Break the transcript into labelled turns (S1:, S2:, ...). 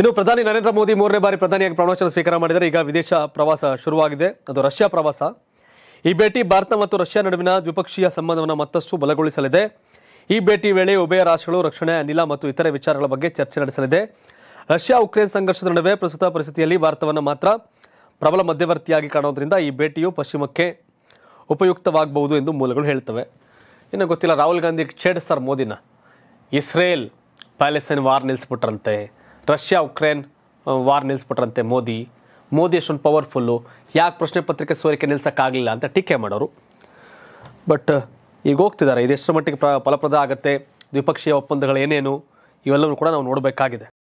S1: ಇನ್ನು ಪ್ರಧಾನಿ ನರೇಂದ್ರ ಮೋದಿ ಮೂರನೇ ಬಾರಿ ಪ್ರಧಾನಿಯಾಗಿ ಪ್ರವಚನ ಸ್ವೀಕಾರ ಮಾಡಿದರೆ ಈಗ ವಿದೇಶ ಪ್ರವಾಸ ಶುರುವಾಗಿದೆ ಅದು ರಷ್ಯಾ ಪ್ರವಾಸ ಈ ಭೇಟಿ ಭಾರತ ಮತ್ತು ರಷ್ಯಾ ನಡುವಿನ ದ್ವಿಪಕ್ಷೀಯ ಸಂಬಂಧವನ್ನು ಮತ್ತಷ್ಟು ಬಲಗೊಳಿಸಲಿದೆ ಈ ಭೇಟಿ ವೇಳೆ ಉಭಯ ರಾಷ್ಟ್ರಗಳು ರಕ್ಷಣೆ ಅನಿಲ ಮತ್ತು ಇತರೆ ವಿಚಾರಗಳ ಬಗ್ಗೆ ಚರ್ಚೆ ನಡೆಸಲಿದೆ ರಷ್ಯಾ ಉಕ್ರೇನ್ ಸಂಘರ್ಷದ ನಡುವೆ ಪ್ರಸ್ತುತ ಪರಿಸ್ಥಿತಿಯಲ್ಲಿ ಭಾರತವನ್ನು ಮಾತ್ರ ಪ್ರಬಲ ಮಧ್ಯವರ್ತಿಯಾಗಿ ಕಾಣೋದ್ರಿಂದ ಈ ಭೇಟಿಯು ಪಶ್ಚಿಮಕ್ಕೆ ಉಪಯುಕ್ತವಾಗಬಹುದು ಎಂದು ಮೂಲಗಳು ಹೇಳ್ತವೆ ಇನ್ನು ಗೊತ್ತಿಲ್ಲ ರಾಹುಲ್ ಗಾಂಧಿ ಛೇಡಿಸ್ತಾರೆ ಮೋದಿನ ಇಸ್ರೇಲ್ ಪ್ಯಾಲೆಸ್ಟೈನ್ ವಾರ್ ನಿಲ್ಲಿಸ್ಬಿಟ್ರಂತೆ ರಷ್ಯಾ ಉಕ್ರೇನ್ ವಾರ್ ನಿಲ್ಲಿಸ್ಬಿಟ್ರಂತೆ ಮೋದಿ ಮೋದಿ ಅಷ್ಟೊಂದು ಪವರ್ಫುಲ್ಲು ಯಾಕೆ ಪ್ರಶ್ನೆ ಪತ್ರಿಕೆ ಸೋರಿಕೆ ನಿಲ್ಸೋಕ್ಕಾಗಲಿಲ್ಲ ಅಂತ ಟೀಕೆ ಮಾಡೋರು ಬಟ್ ಈಗ ಹೋಗ್ತಿದ್ದಾರೆ ಇದೆಷ್ಟರ ಮಟ್ಟಿಗೆ ಫಲಪ್ರದ ಆಗುತ್ತೆ ದ್ವಿಪಕ್ಷೀಯ ಒಪ್ಪಂದಗಳು ಏನೇನು ಇವೆಲ್ಲವೂ ಕೂಡ ನಾವು ನೋಡಬೇಕಾಗಿದೆ